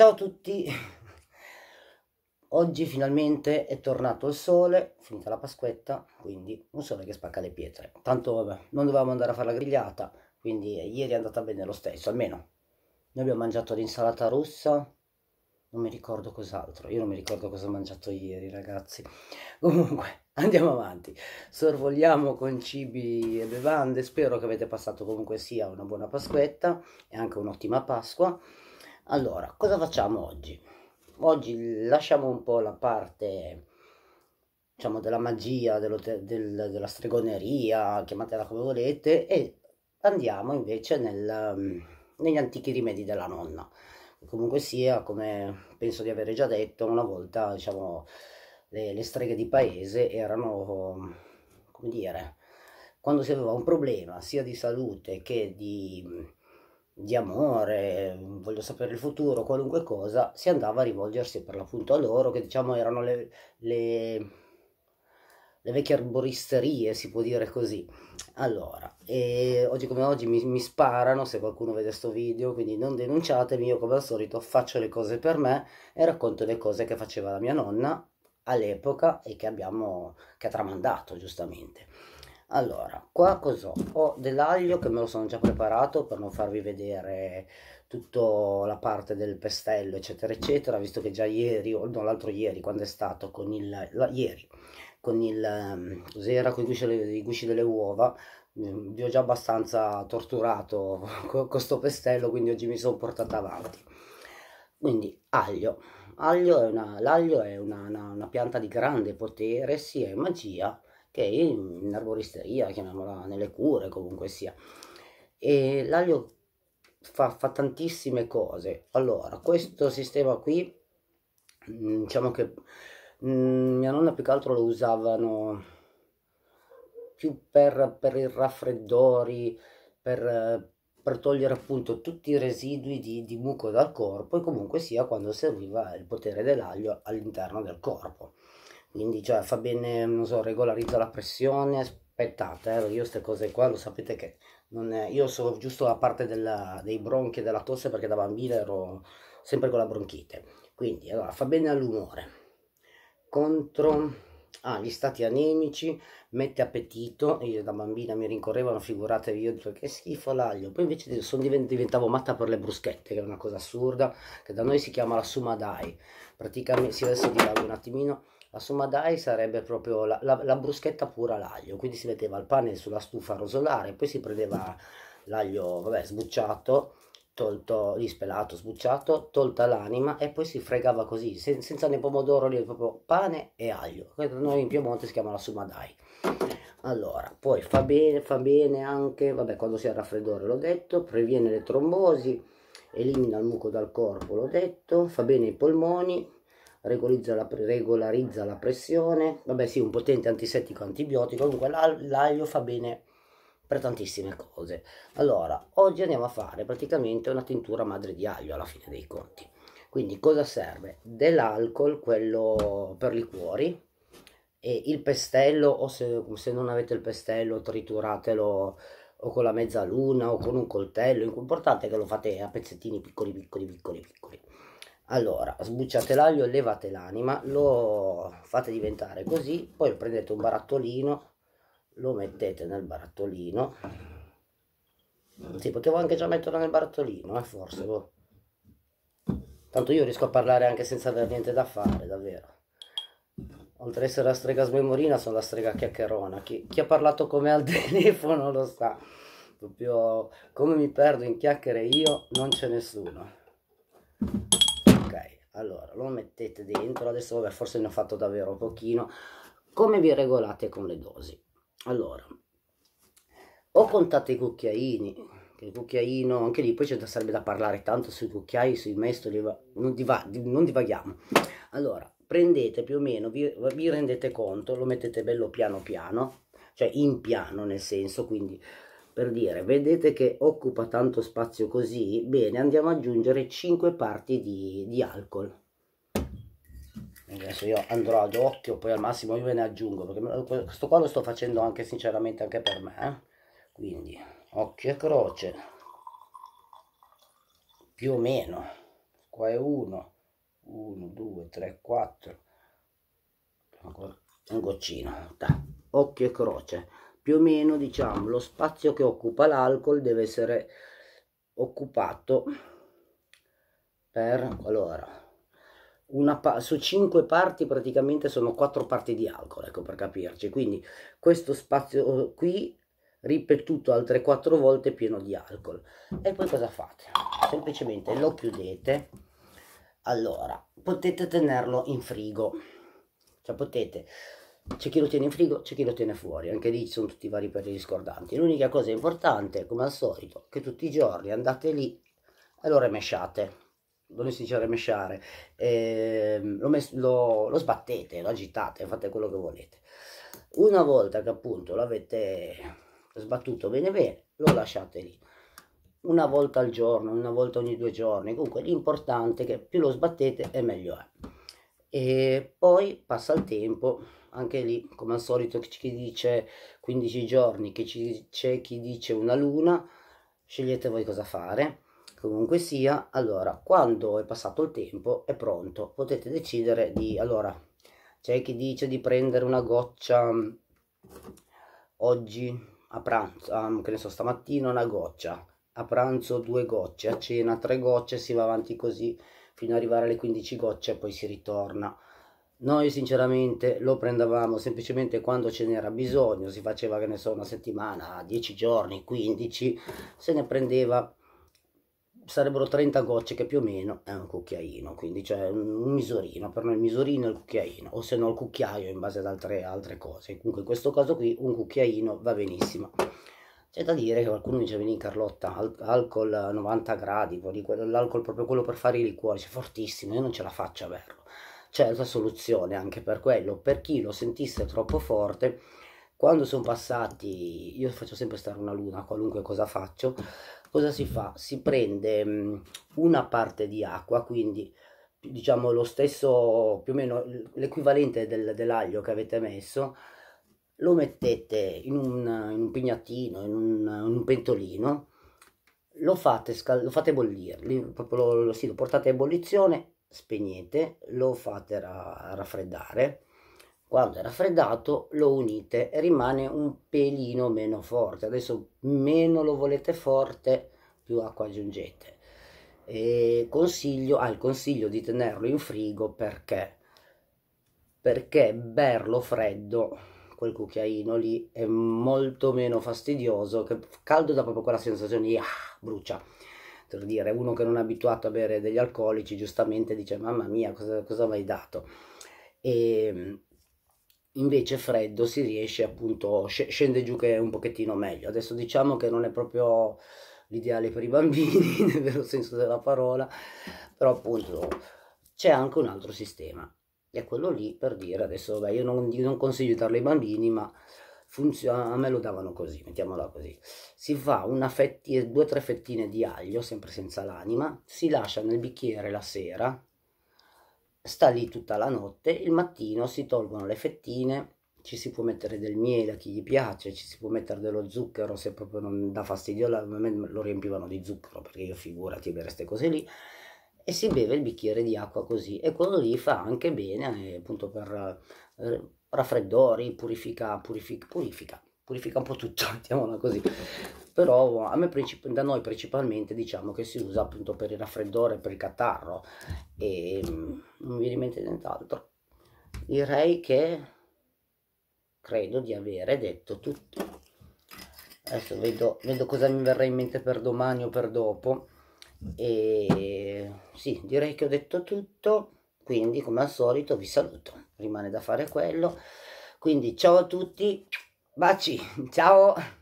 Ciao a tutti, oggi finalmente è tornato il sole, finita la Pasquetta, quindi un sole che spacca le pietre. Tanto vabbè, non dovevamo andare a fare la grigliata, quindi eh, ieri è andata bene lo stesso, almeno. Noi abbiamo mangiato l'insalata russa, non mi ricordo cos'altro, io non mi ricordo cosa ho mangiato ieri ragazzi. Comunque, andiamo avanti, sorvoliamo con cibi e bevande, spero che avete passato comunque sia una buona Pasquetta e anche un'ottima Pasqua allora cosa facciamo oggi oggi lasciamo un po la parte diciamo della magia del, della stregoneria chiamatela come volete e andiamo invece nel, negli antichi rimedi della nonna comunque sia come penso di aver già detto una volta diciamo le, le streghe di paese erano come dire quando si aveva un problema sia di salute che di di amore, voglio sapere il futuro, qualunque cosa, si andava a rivolgersi per l'appunto a loro, che diciamo erano le, le, le vecchie arboristerie, si può dire così. Allora, e oggi come oggi mi, mi sparano se qualcuno vede questo video, quindi non denunciatemi, io come al solito faccio le cose per me e racconto le cose che faceva la mia nonna all'epoca e che abbiamo, che ha tramandato giustamente allora qua cos'ho ho dell'aglio che me lo sono già preparato per non farvi vedere tutta la parte del pestello eccetera eccetera visto che già ieri o no l'altro ieri quando è stato con il la, ieri con il ehm, cos'era con i gusci, i gusci delle uova vi mm, ho già abbastanza torturato con questo pestello quindi oggi mi sono portata avanti quindi aglio l'aglio è, una, è una, una, una pianta di grande potere sia in magia che è in arboristeria, chiamiamola, nelle cure comunque sia. E l'aglio fa, fa tantissime cose. Allora, questo sistema qui, mm, diciamo che mh, mm, mia nonna più che altro lo usavano più per, per i raffreddori, per, per togliere appunto tutti i residui di, di muco dal corpo e comunque sia quando serviva il potere dell'aglio all'interno del corpo quindi cioè fa bene, non so, regolarizza la pressione, aspettate, eh, io queste cose qua lo sapete che è, io sono giusto la parte della, dei bronchi e della tosse perché da bambina ero sempre con la bronchite, quindi allora fa bene all'umore, contro ah, gli stati anemici, mette appetito, io da bambina mi rincorrevano, figuratevi, io dico che schifo l'aglio, poi invece sono divent diventavo matta per le bruschette, che è una cosa assurda, che da noi si chiama la sumadai, praticamente, si adesso divago un attimino, la somadai sarebbe proprio la, la, la bruschetta pura all'aglio, quindi si metteva il pane sulla stufa a rosolare, poi si prendeva l'aglio, vabbè, sbucciato, tolto, rispelato, sbucciato, tolta l'anima e poi si fregava così, sen, senza né pomodoro, lì proprio pane e aglio. Noi in Piemonte si chiama la somadai. Allora, poi fa bene, fa bene anche, vabbè, quando si ha raffreddore l'ho detto, previene le trombosi, elimina il muco dal corpo, l'ho detto, fa bene ai polmoni, regolarizza la, regolarizza la pressione, vabbè sì, un potente antisettico antibiotico, comunque l'aglio fa bene per tantissime cose. Allora, oggi andiamo a fare praticamente una tintura madre di aglio alla fine dei conti. Quindi cosa serve? Dell'alcol, quello per liquori, e il pestello o se, se, non avete il pestello trituratelo o con la mezzaluna o con un coltello, portate che lo fate a pezzettini piccoli piccoli piccoli piccoli. Allora, sbucciate l'aglio, levate l'anima, lo fate diventare così, poi prendete un barattolino, lo mettete nel barattolino. Sì, potevo anche già metterlo nel barattolino, eh, forse. Boh. Tanto io riesco a parlare anche senza aver niente da fare, davvero. Oltre a essere la strega smemorina, sono la strega chiacchierona. Chi, chi ha parlato con me al telefono lo sa. Proprio come mi perdo in chiacchiere io, non c'è nessuno allora lo mettete dentro adesso vabbè forse ne ho fatto davvero pochino come vi regolate con le dosi allora o contate i cucchiaini che il cucchiaino anche lì poi ci sarebbe da parlare tanto sui cucchiai sui mestoli non, diva, non divaghiamo allora prendete più o meno vi, vi rendete conto lo mettete bello piano piano cioè in piano nel senso quindi per dire vedete che occupa tanto spazio così bene andiamo ad aggiungere 5 parti di, di alcol adesso io andrò ad occhio poi al massimo io ve ne aggiungo perché questo qua lo sto facendo anche sinceramente anche per me eh? quindi occhio e croce più o meno qua è 1 1 2 3 4 un goccino da. occhio e croce più o meno diciamo lo spazio che occupa l'alcol deve essere occupato per allora una su 5 parti praticamente sono 4 parti di alcol ecco per capirci quindi questo spazio eh, qui ripetuto altre 4 volte pieno di alcol e poi cosa fate semplicemente lo chiudete allora potete tenerlo in frigo cioè potete c'è chi lo tiene in frigo, c'è chi lo tiene fuori, anche lì ci sono tutti i vari periodi scordanti. L'unica cosa importante, come al solito, è che tutti i giorni andate lì e lo remesciate. Non si dice remesciare, ehm, lo, lo, lo, sbattete, lo agitate, fate quello che volete. Una volta che appunto l'avete sbattuto bene bene, lo lasciate lì. Una volta al giorno, una volta ogni due giorni, comunque l'importante è che più lo sbattete e meglio è e poi passa il tempo anche lì come al solito chi dice 15 giorni che c'è chi dice una luna scegliete voi cosa fare comunque sia allora quando è passato il tempo è pronto potete decidere di allora c'è chi dice di prendere una goccia mm, oggi a pranzo um, che ne so stamattina una goccia a pranzo due gocce a cena tre gocce si va avanti così fino ad arrivare alle 15 gocce e poi si ritorna. Noi sinceramente lo prendevamo semplicemente quando ce n'era bisogno, si faceva che ne so una settimana, 10 giorni, 15, se ne prendeva sarebbero 30 gocce che più o meno è un cucchiaino, quindi cioè un misurino, per noi il misurino è il cucchiaino, o se no il cucchiaio in base ad altre, altre cose, comunque in questo caso qui un cucchiaino va benissimo. C'è da dire che qualcuno mi dice venì Carlotta, al- alcol a 90 gradi, l'alcol proprio quello per fare i liquori, c'è fortissimo, io non ce la faccio a berlo. C'è la soluzione anche per quello, per chi lo sentisse troppo forte, quando sono passati, io faccio sempre stare una luna, qualunque cosa faccio, cosa si fa? Si prende mm, una parte di acqua, quindi diciamo lo stesso, più o meno l'equivalente del, dell'aglio che avete messo, lo mettete in un un pignatino, in un, in un pentolino, lo fate, lo fate bollire, lo, lo, sì, lo portate a ebollizione, spegnete, lo fate ra raffreddare, quando è raffreddato lo unite e rimane un pelino meno forte, adesso meno lo volete forte più acqua aggiungete. E consiglio, ah, il consiglio di tenerlo in frigo perché? Perché berlo freddo quel cucchiaino lì è molto meno fastidioso, che caldo dà proprio quella sensazione di ah, brucia. Per dire, uno che non è abituato a bere degli alcolici giustamente dice mamma mia cosa, cosa mi hai dato. E ehm, invece freddo si riesce appunto, scende giù che è un pochettino meglio. Adesso diciamo che non è proprio l'ideale per i bambini, nel vero senso della parola, però appunto c'è anche un altro sistema è quello lì per dire adesso beh, io non, io non consiglio di darlo ai bambini ma funziona a me lo davano così mettiamola così si fa una fettina due o tre fettine di aglio sempre senza l'anima si lascia nel bicchiere la sera sta lì tutta la notte il mattino si tolgono le fettine ci si può mettere del miele a chi gli piace, ci si può mettere dello zucchero se proprio non dà fastidio, a lo riempivano di zucchero perché io figurati bere queste cose lì e si beve il bicchiere di acqua così e quello lì fa anche bene eh, appunto per eh, raffreddori, purifica, purifica, purifica, purifica un po' tutto, mettiamola così. Però a me, da noi principalmente diciamo che si usa appunto per il raffreddore, per il catarro e mh, mm, non mi viene in mente nient'altro. Direi che credo di avere detto tutto. Adesso vedo, vedo cosa mi verrà in mente per domani o per dopo e sì direi che ho detto tutto quindi come al solito vi saluto rimane da fare quello quindi ciao a tutti baci ciao